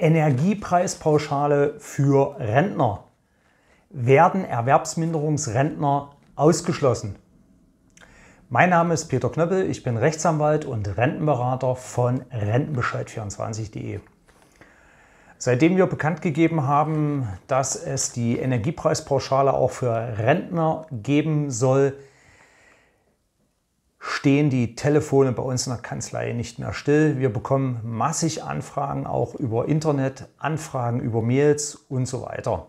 Energiepreispauschale für Rentner. Werden Erwerbsminderungsrentner ausgeschlossen? Mein Name ist Peter Knöppel, ich bin Rechtsanwalt und Rentenberater von Rentenbescheid24.de. Seitdem wir bekannt gegeben haben, dass es die Energiepreispauschale auch für Rentner geben soll, stehen die Telefone bei uns in der Kanzlei nicht mehr still. Wir bekommen massig Anfragen auch über Internet, Anfragen über Mails und so weiter.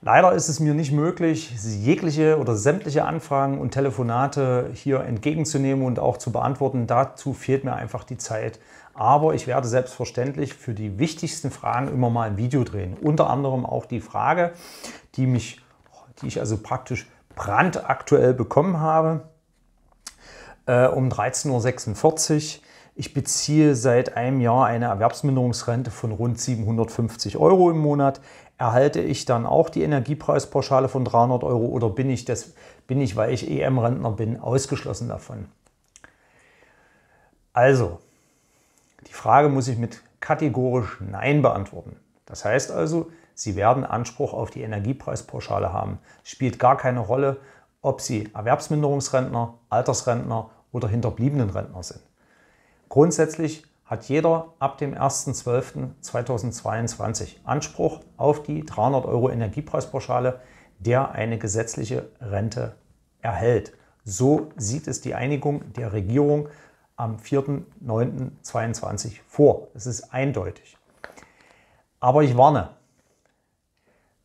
Leider ist es mir nicht möglich, jegliche oder sämtliche Anfragen und Telefonate hier entgegenzunehmen und auch zu beantworten. Dazu fehlt mir einfach die Zeit. Aber ich werde selbstverständlich für die wichtigsten Fragen immer mal ein Video drehen. Unter anderem auch die Frage, die mich, die ich also praktisch brandaktuell bekommen habe äh, um 13.46 Uhr. Ich beziehe seit einem Jahr eine Erwerbsminderungsrente von rund 750 Euro im Monat. Erhalte ich dann auch die Energiepreispauschale von 300 Euro oder bin ich, das, bin ich weil ich EM-Rentner bin, ausgeschlossen davon? Also, die Frage muss ich mit kategorisch Nein beantworten. Das heißt also, Sie werden Anspruch auf die Energiepreispauschale haben. Es spielt gar keine Rolle, ob Sie Erwerbsminderungsrentner, Altersrentner oder hinterbliebenen Rentner sind. Grundsätzlich hat jeder ab dem 1.12.2022 Anspruch auf die 300 Euro Energiepreispauschale, der eine gesetzliche Rente erhält. So sieht es die Einigung der Regierung am 4.9.22 vor. Es ist eindeutig. Aber ich warne,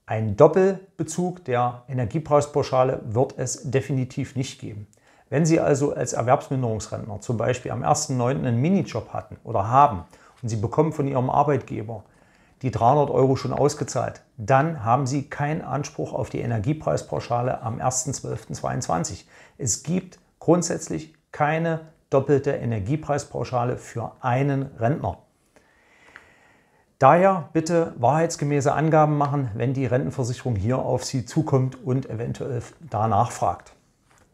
ein Doppelbezug der Energiepreispauschale wird es definitiv nicht geben. Wenn Sie also als Erwerbsminderungsrentner zum Beispiel am 1.9. einen Minijob hatten oder haben und Sie bekommen von Ihrem Arbeitgeber die 300 Euro schon ausgezahlt, dann haben Sie keinen Anspruch auf die Energiepreispauschale am 1.12.22. Es gibt grundsätzlich keine doppelte Energiepreispauschale für einen Rentner. Daher bitte wahrheitsgemäße Angaben machen, wenn die Rentenversicherung hier auf Sie zukommt und eventuell danach fragt.